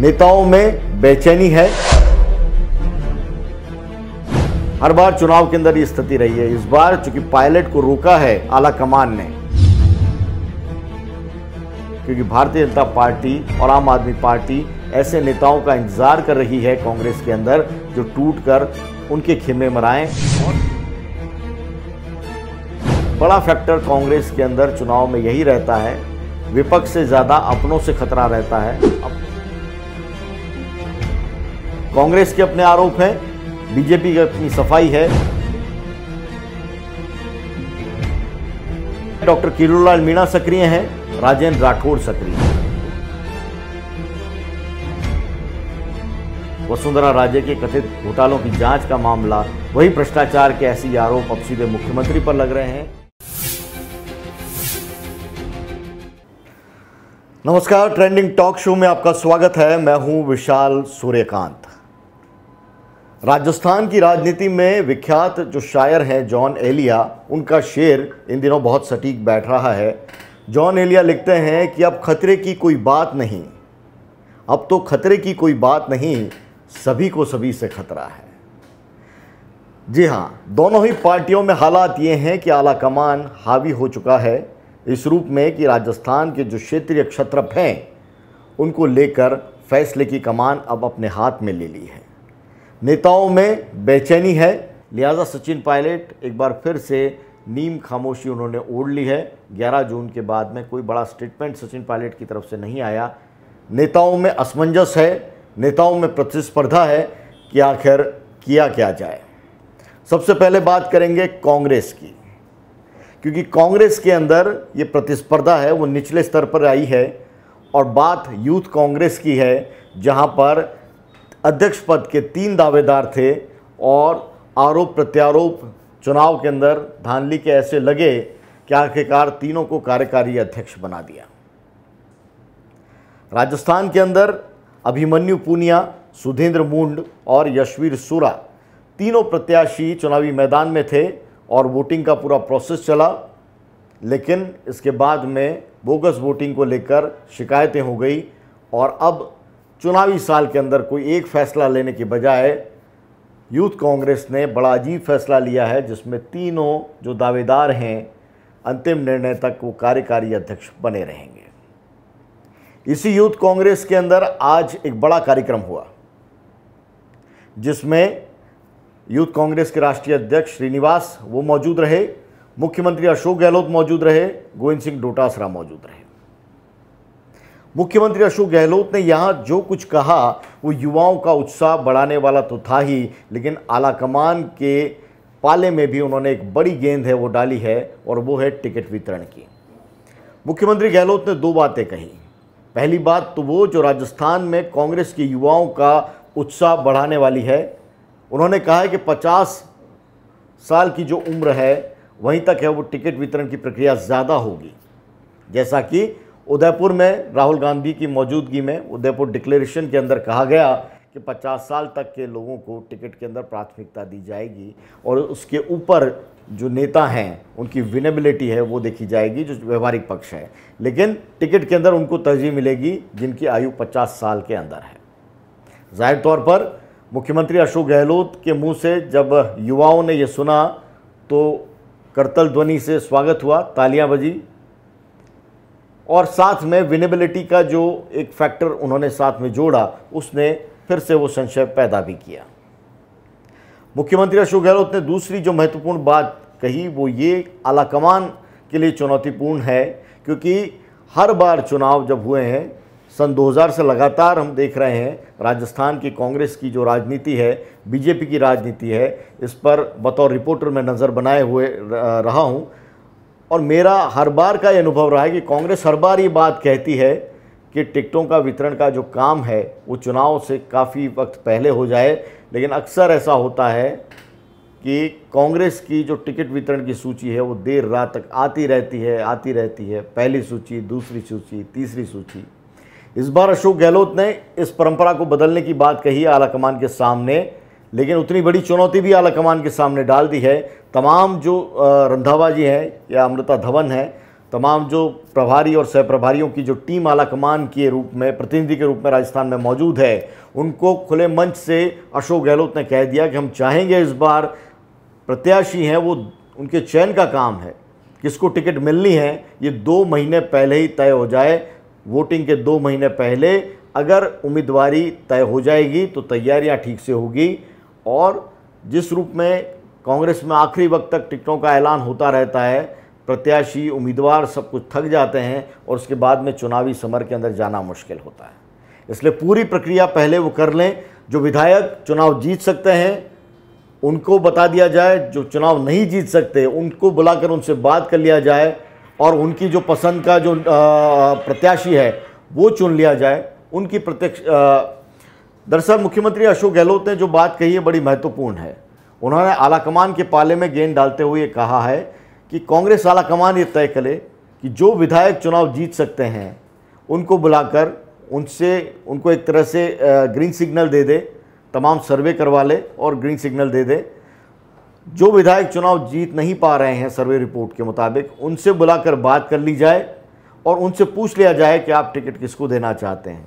नेताओं में बेचैनी है हर बार चुनाव के अंदर ये स्थिति रही है इस बार चूंकि पायलट को रोका है आला कमान ने क्योंकि भारतीय जनता पार्टी और आम आदमी पार्टी ऐसे नेताओं का इंतजार कर रही है कांग्रेस के अंदर जो टूट कर उनके खेमे मराए बड़ा फैक्टर कांग्रेस के अंदर चुनाव में यही रहता है विपक्ष से ज़्यादा अपनों से खतरा रहता है कांग्रेस के अपने आरोप हैं बीजेपी की अपनी सफाई है डॉक्टर किरोड़लाल मीणा सक्रिय हैं राजेंद्र राठौड़ सक्रिय हैं वसुंधरा राजे के कथित घोटालों की जांच का मामला वही भ्रष्टाचार के ऐसे आरोप अब सीधे मुख्यमंत्री पर लग रहे हैं नमस्कार ट्रेंडिंग टॉक शो में आपका स्वागत है मैं हूं विशाल सूर्यकांत राजस्थान की राजनीति में विख्यात जो शायर हैं जॉन एलिया उनका शेर इन दिनों बहुत सटीक बैठ रहा है जॉन एलिया लिखते हैं कि अब खतरे की कोई बात नहीं अब तो खतरे की कोई बात नहीं सभी को सभी से खतरा है जी हाँ दोनों ही पार्टियों में हालात ये हैं कि आला कमान हावी हो चुका है इस रूप में कि राजस्थान के जो क्षेत्रीय क्षत्रप हैं उनको लेकर फैसले की कमान अब अपने हाथ में ले ली है नेताओं में बेचैनी है लिहाजा सचिन पायलट एक बार फिर से नीम खामोशी उन्होंने ओढ़ ली है 11 जून के बाद में कोई बड़ा स्टेटमेंट सचिन पायलट की तरफ से नहीं आया नेताओं में असमंजस है नेताओं में प्रतिस्पर्धा है कि आखिर किया क्या जाए सबसे पहले बात करेंगे कांग्रेस की क्योंकि कांग्रेस के अंदर ये प्रतिस्पर्धा है वो निचले स्तर पर आई है और बात यूथ कांग्रेस की है जहाँ पर अध्यक्ष पद के तीन दावेदार थे और आरोप प्रत्यारोप चुनाव के अंदर धानली के ऐसे लगे कि आखिरकार तीनों को कार्यकारी अध्यक्ष बना दिया राजस्थान के अंदर अभिमन्यु पूनिया सुधेंद्र मुंड और यशवीर सूरा तीनों प्रत्याशी चुनावी मैदान में थे और वोटिंग का पूरा प्रोसेस चला लेकिन इसके बाद में बोगस वोटिंग को लेकर शिकायतें हो गई और अब चुनावी साल के अंदर कोई एक फैसला लेने के बजाय यूथ कांग्रेस ने बड़ा अजीब फैसला लिया है जिसमें तीनों जो दावेदार हैं अंतिम निर्णय तक वो कार्यकारी अध्यक्ष बने रहेंगे इसी यूथ कांग्रेस के अंदर आज एक बड़ा कार्यक्रम हुआ जिसमें यूथ कांग्रेस के राष्ट्रीय अध्यक्ष श्रीनिवास वो मौजूद रहे मुख्यमंत्री अशोक गहलोत मौजूद रहे गोविंद सिंह डोटासरा मौजूद रहे मुख्यमंत्री अशोक गहलोत ने यहाँ जो कुछ कहा वो युवाओं का उत्साह बढ़ाने वाला तो था ही लेकिन आलाकमान के पाले में भी उन्होंने एक बड़ी गेंद है वो डाली है और वो है टिकट वितरण की मुख्यमंत्री गहलोत ने दो बातें कही पहली बात तो वो जो राजस्थान में कांग्रेस के युवाओं का उत्साह बढ़ाने वाली है उन्होंने कहा है कि 50 साल की जो उम्र है वहीं तक है वो टिकट वितरण की प्रक्रिया ज़्यादा होगी जैसा कि उदयपुर में राहुल गांधी की मौजूदगी में उदयपुर डिक्लेरेशन के अंदर कहा गया कि 50 साल तक के लोगों को टिकट के अंदर प्राथमिकता दी जाएगी और उसके ऊपर जो नेता हैं उनकी विनेबिलिटी है वो देखी जाएगी जो व्यवहारिक पक्ष है लेकिन टिकट के अंदर उनको तरजीह मिलेगी जिनकी आयु 50 साल के अंदर है जाहिर तौर पर मुख्यमंत्री अशोक गहलोत के मुंह से जब युवाओं ने ये सुना तो करतल ध्वनि से स्वागत हुआ तालियां बजी और साथ में विनेबिलिटी का जो एक फैक्टर उन्होंने साथ में जोड़ा उसने फिर से वो संशय पैदा भी किया मुख्यमंत्री अशोक गहलोत ने दूसरी जो महत्वपूर्ण बात कही वो ये आलाकमान के लिए चुनौतीपूर्ण है क्योंकि हर बार चुनाव जब हुए हैं सन 2000 से लगातार हम देख रहे हैं राजस्थान की कांग्रेस की जो राजनीति है बीजेपी की राजनीति है इस पर बतौर रिपोर्टर में नज़र बनाए हुए रहा हूँ और मेरा हर बार का ये अनुभव रहा है कि कांग्रेस हर बार ये बात कहती है कि टिकटों का वितरण का जो काम है वो चुनाव से काफ़ी वक्त पहले हो जाए लेकिन अक्सर ऐसा होता है कि कांग्रेस की जो टिकट वितरण की सूची है वो देर रात तक आती रहती है आती रहती है पहली सूची दूसरी सूची तीसरी सूची इस बार अशोक गहलोत ने इस परंपरा को बदलने की बात कही आला कमान के सामने लेकिन उतनी बड़ी चुनौती भी आला कमान के सामने डाल दी है तमाम जो रंधावा जी हैं या अमृता धवन है तमाम जो प्रभारी और सह प्रभारियों की जो टीम आला कमान के रूप में प्रतिनिधि के रूप में राजस्थान में मौजूद है उनको खुले मंच से अशोक गहलोत ने कह दिया कि हम चाहेंगे इस बार प्रत्याशी हैं वो उनके चयन का काम है किसको टिकट मिलनी है ये दो महीने पहले ही तय हो जाए वोटिंग के दो महीने पहले अगर उम्मीदवारी तय हो जाएगी तो तैयारियां ठीक से होगी और जिस रूप में कांग्रेस में आखिरी वक्त तक टिकटों का ऐलान होता रहता है प्रत्याशी उम्मीदवार सब कुछ थक जाते हैं और उसके बाद में चुनावी समर के अंदर जाना मुश्किल होता है इसलिए पूरी प्रक्रिया पहले वो कर लें जो विधायक चुनाव जीत सकते हैं उनको बता दिया जाए जो चुनाव नहीं जीत सकते उनको बुलाकर उनसे बात कर लिया जाए और उनकी जो पसंद का जो प्रत्याशी है वो चुन लिया जाए उनकी प्रत्यक्ष दरअसल मुख्यमंत्री अशोक गहलोत ने जो बात कही है बड़ी महत्वपूर्ण है उन्होंने आलाकमान के पाले में गेंद डालते हुए कहा है कि कांग्रेस आलाकमान ये तय करे कि जो विधायक चुनाव जीत सकते हैं उनको बुलाकर उनसे उनको एक तरह से ग्रीन सिग्नल दे दे तमाम सर्वे करवा ले और ग्रीन सिग्नल दे दे जो विधायक चुनाव जीत नहीं पा रहे हैं सर्वे रिपोर्ट के मुताबिक उनसे बुलाकर बात कर ली जाए और उनसे पूछ लिया जाए कि आप टिकट किसको देना चाहते हैं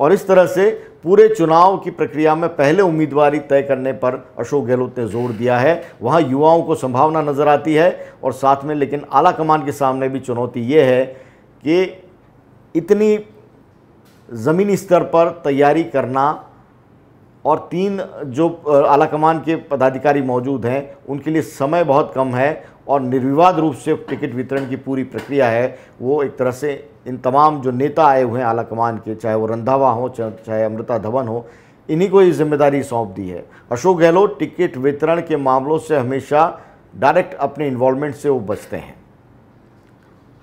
और इस तरह से पूरे चुनाव की प्रक्रिया में पहले उम्मीदवारी तय करने पर अशोक गहलोत ने जोर दिया है वहाँ युवाओं को संभावना नज़र आती है और साथ में लेकिन आला कमान के सामने भी चुनौती ये है कि इतनी ज़मीनी स्तर पर तैयारी करना और तीन जो आलाकमान के पदाधिकारी मौजूद हैं उनके लिए समय बहुत कम है और निर्विवाद रूप से टिकट वितरण की पूरी प्रक्रिया है वो एक तरह से इन तमाम जो नेता आए हुए हैं आला कमान के चाहे वो रंधावा हो चाहे अमृता धवन हो इन्हीं को ये जिम्मेदारी सौंप दी है अशोक गहलोत टिकट वितरण के मामलों से हमेशा डायरेक्ट अपने इन्वॉल्वमेंट से वो बचते हैं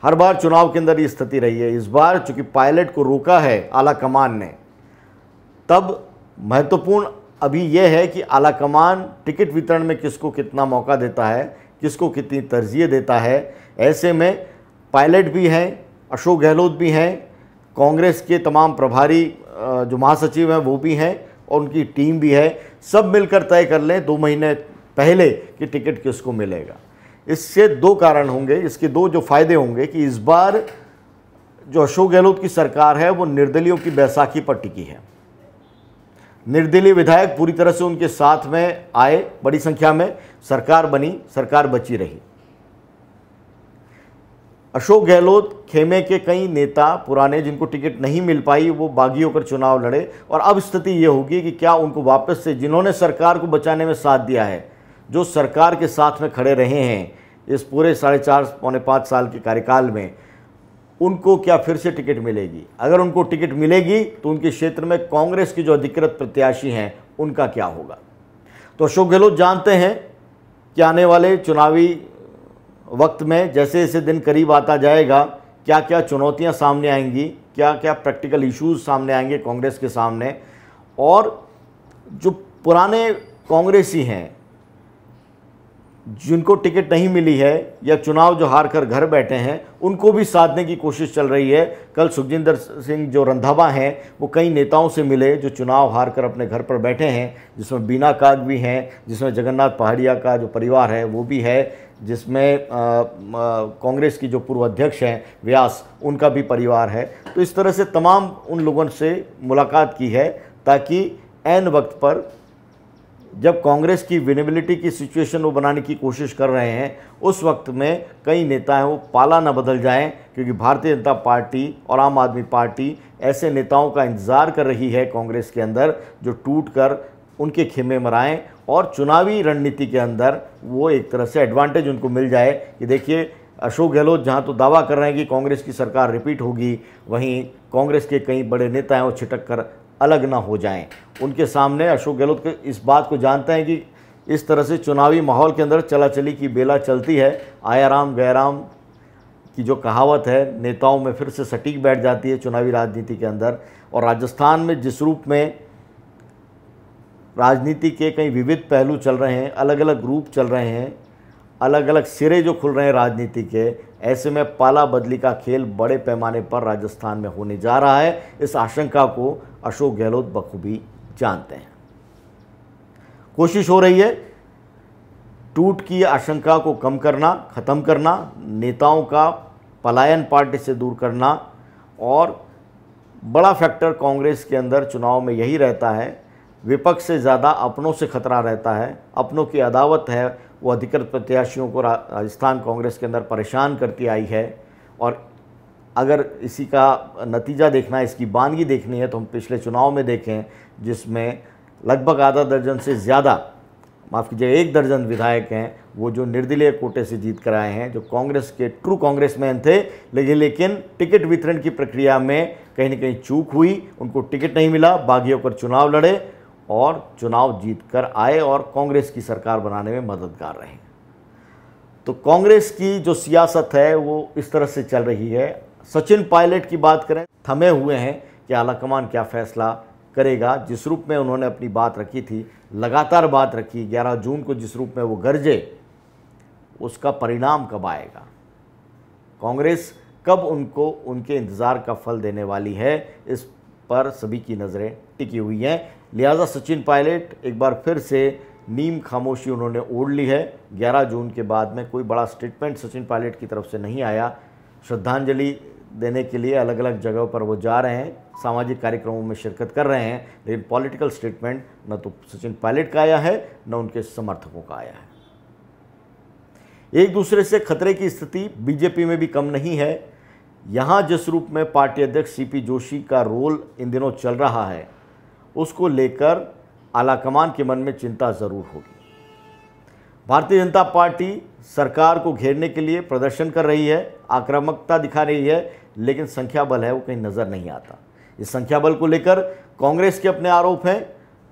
हर बार चुनाव के अंदर ये स्थिति रही है इस बार चूंकि पायलट को रोका है आला कमान ने तब महत्वपूर्ण अभी यह है कि आला कमान टिकट वितरण में किसको कितना मौका देता है किसको कितनी तरजीह देता है ऐसे में पायलट भी हैं अशोक गहलोत भी हैं कांग्रेस के तमाम प्रभारी जो महासचिव हैं वो भी हैं और उनकी टीम भी है सब मिलकर तय कर लें दो महीने पहले कि टिकट किसको मिलेगा इससे दो कारण होंगे इसके दो जो फायदे होंगे कि इस बार जो अशोक गहलोत की सरकार है वो निर्दलियों की बैसाखी पर टिकी है निर्दलीय विधायक पूरी तरह से उनके साथ में आए बड़ी संख्या में सरकार बनी सरकार बची रही अशोक गहलोत खेमे के कई नेता पुराने जिनको टिकट नहीं मिल पाई वो बागी होकर चुनाव लड़े और अब स्थिति ये होगी कि क्या उनको वापस से जिन्होंने सरकार को बचाने में साथ दिया है जो सरकार के साथ में खड़े रहे हैं इस पूरे साढ़े चार पौने पाँच साल के कार्यकाल में उनको क्या फिर से टिकट मिलेगी अगर उनको टिकट मिलेगी तो उनके क्षेत्र में कांग्रेस के जो अधिकृत प्रत्याशी हैं उनका क्या होगा तो अशोक गहलोत जानते हैं कि आने वाले चुनावी वक्त में जैसे जैसे दिन करीब आता जाएगा क्या क्या चुनौतियां सामने आएंगी क्या क्या प्रैक्टिकल इश्यूज सामने आएंगे कांग्रेस के सामने और जो पुराने कांग्रेसी हैं जिनको टिकट नहीं मिली है या चुनाव जो हार कर घर बैठे हैं उनको भी साधने की कोशिश चल रही है कल सुखजिंदर सिंह जो रंधावा हैं वो कई नेताओं से मिले जो चुनाव हार कर अपने घर पर बैठे हैं जिसमें बीना काग भी हैं जिसमें जगन्नाथ पहाड़िया का जो परिवार है वो भी है जिसमें कांग्रेस की जो पूर्व अध्यक्ष हैं व्यास उनका भी परिवार है तो इस तरह से तमाम उन लोगों से मुलाकात की है ताकि एन वक्त पर जब कांग्रेस की विनेबिलिटी की सिचुएशन वो बनाने की कोशिश कर रहे हैं उस वक्त में कई नेता हैं वो पाला ना बदल जाएं क्योंकि भारतीय जनता पार्टी और आम आदमी पार्टी ऐसे नेताओं का इंतज़ार कर रही है कांग्रेस के अंदर जो टूट कर उनके खेमे मराएं और चुनावी रणनीति के अंदर वो एक तरह से एडवांटेज उनको मिल जाए कि देखिए अशोक गहलोत जहाँ तो दावा कर रहे हैं कि कांग्रेस की सरकार रिपीट होगी वहीं कांग्रेस के कई बड़े नेता हैं वो छिटक कर अलग ना हो जाएं उनके सामने अशोक गहलोत के इस बात को जानते हैं कि इस तरह से चुनावी माहौल के अंदर चला चली की बेला चलती है आया राम गैराम की जो कहावत है नेताओं में फिर से सटीक बैठ जाती है चुनावी राजनीति के अंदर और राजस्थान में जिस रूप में राजनीति के कई विविध पहलू चल रहे हैं अलग अलग रूप चल रहे हैं अलग अलग सिरे जो खुल रहे हैं राजनीति के ऐसे में पाला बदली का खेल बड़े पैमाने पर राजस्थान में होने जा रहा है इस आशंका को अशोक गहलोत बखूबी जानते हैं कोशिश हो रही है टूट की आशंका को कम करना ख़त्म करना नेताओं का पलायन पार्टी से दूर करना और बड़ा फैक्टर कांग्रेस के अंदर चुनाव में यही रहता है विपक्ष से ज़्यादा अपनों से खतरा रहता है अपनों की अदावत है वो अधिकृत प्रत्याशियों को राजस्थान कांग्रेस के अंदर परेशान करती आई है और अगर इसी का नतीजा देखना है इसकी बानगी देखनी है तो हम पिछले चुनाव में देखें जिसमें लगभग आधा दर्जन से ज़्यादा माफ़ कीजिए एक दर्जन विधायक हैं वो जो निर्दलीय कोटे से जीत कर आए हैं जो कांग्रेस के ट्रू कांग्रेस मैन थे लेकिन लेकिन टिकट वितरण की प्रक्रिया में कहीं ना कहीं चूक हुई उनको टिकट नहीं मिला बागी होकर चुनाव लड़े और चुनाव जीत कर आए और कांग्रेस की सरकार बनाने में मददगार रहे तो कांग्रेस की जो सियासत है वो इस तरह से चल रही है सचिन पायलट की बात करें थमे हुए हैं कि आलाकमान क्या फैसला करेगा जिस रूप में उन्होंने अपनी बात रखी थी लगातार बात रखी 11 जून को जिस रूप में वो गरजे उसका परिणाम कब आएगा कांग्रेस कब उनको उनके इंतज़ार का फल देने वाली है इस पर सभी की नज़रें टिकी हुई हैं लिहाजा सचिन पायलट एक बार फिर से नीम खामोशी उन्होंने ओढ़ ली है 11 जून के बाद में कोई बड़ा स्टेटमेंट सचिन पायलट की तरफ से नहीं आया श्रद्धांजलि देने के लिए अलग अलग जगहों पर वो जा रहे हैं सामाजिक कार्यक्रमों में शिरकत कर रहे हैं लेकिन पॉलिटिकल स्टेटमेंट न तो सचिन पायलट का आया है न उनके समर्थकों का आया है एक दूसरे से खतरे की स्थिति बीजेपी में भी कम नहीं है यहाँ जिस रूप में पार्टी अध्यक्ष सीपी जोशी का रोल इन दिनों चल रहा है उसको लेकर आलाकमान के मन में चिंता ज़रूर होगी भारतीय जनता पार्टी सरकार को घेरने के लिए प्रदर्शन कर रही है आक्रामकता दिखा रही है लेकिन संख्या बल है वो कहीं नज़र नहीं आता इस संख्या बल को लेकर कांग्रेस के अपने आरोप हैं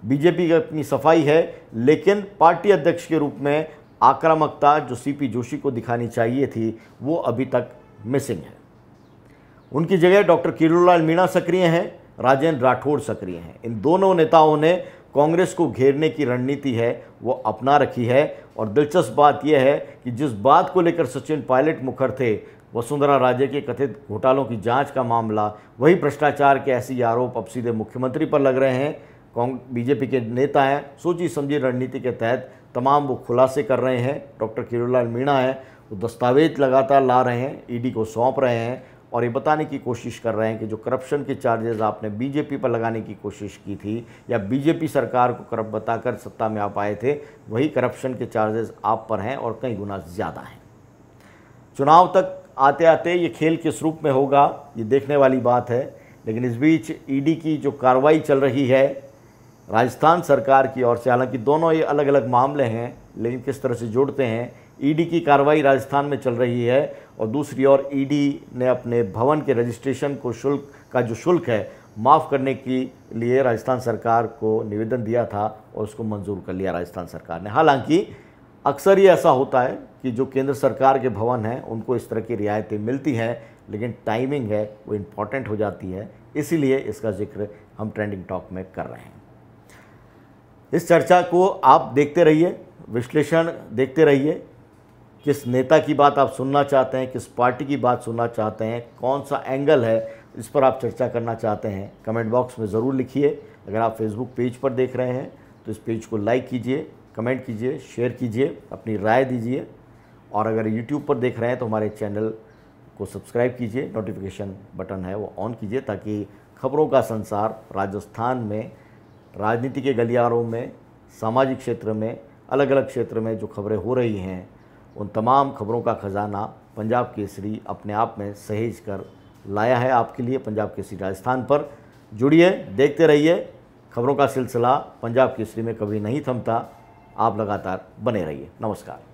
बीजेपी की अपनी सफाई है लेकिन पार्टी अध्यक्ष के रूप में आक्रामकता जो सीपी जोशी को दिखानी चाहिए थी वो अभी तक मिसिंग है उनकी जगह डॉक्टर किरोलाल मीणा सक्रिय हैं राजेंद्र राठौड़ सक्रिय हैं इन दोनों नेताओं ने कांग्रेस को घेरने की रणनीति है वो अपना रखी है और दिलचस्प बात यह है कि जिस बात को लेकर सचिन पायलट मुखर थे वसुंधरा राजे के कथित घोटालों की जांच का मामला वही भ्रष्टाचार के ऐसे आरोप अब सीधे मुख्यमंत्री पर लग रहे हैं बीजेपी के नेता हैं सोची समझी रणनीति के तहत तमाम वो खुलासे कर रहे हैं डॉक्टर किरोलाल मीणा हैं वो दस्तावेज लगातार ला रहे हैं ईडी को सौंप रहे हैं और ये बताने की कोशिश कर रहे हैं कि जो करप्शन के चार्जेस आपने बीजेपी पर लगाने की कोशिश की थी या बीजेपी सरकार को करप्ट बताकर सत्ता में आप आए थे वही करप्शन के चार्जेस आप पर हैं और कई गुना ज़्यादा हैं चुनाव तक आते आते ये खेल किस रूप में होगा ये देखने वाली बात है लेकिन इस बीच ईडी e की जो कार्रवाई चल रही है राजस्थान सरकार की ओर से हालांकि दोनों ये अलग अलग मामले हैं लेकिन किस तरह से जुड़ते हैं ईडी की कार्रवाई राजस्थान में चल रही है और दूसरी ओर ईडी ने अपने भवन के रजिस्ट्रेशन को शुल्क का जो शुल्क है माफ़ करने के लिए राजस्थान सरकार को निवेदन दिया था और उसको मंजूर कर लिया राजस्थान सरकार ने हालांकि अक्सर ये ऐसा होता है कि जो केंद्र सरकार के भवन हैं उनको इस तरह की रियायतें मिलती हैं लेकिन टाइमिंग है वो इम्पॉर्टेंट हो जाती है इसीलिए इसका जिक्र हम ट्रेंडिंग टॉक में कर रहे हैं इस चर्चा को आप देखते रहिए विश्लेषण देखते रहिए किस नेता की बात आप सुनना चाहते हैं किस पार्टी की बात सुनना चाहते हैं कौन सा एंगल है इस पर आप चर्चा करना चाहते हैं कमेंट बॉक्स में ज़रूर लिखिए अगर आप फेसबुक पेज पर देख रहे हैं तो इस पेज को लाइक कीजिए कमेंट कीजिए शेयर कीजिए अपनी राय दीजिए और अगर यूट्यूब पर देख रहे हैं तो हमारे चैनल को सब्सक्राइब कीजिए नोटिफिकेशन बटन है वो ऑन कीजिए ताकि खबरों का संसार राजस्थान में राजनीति के गलियारों में सामाजिक क्षेत्र में अलग अलग क्षेत्र में जो खबरें हो रही हैं उन तमाम खबरों का ख़जाना पंजाब केसरी अपने आप में सहेज कर लाया है आपके लिए पंजाब केसरी राजस्थान पर जुड़िए देखते रहिए खबरों का सिलसिला पंजाब केसरी में कभी नहीं थमता आप लगातार बने रहिए नमस्कार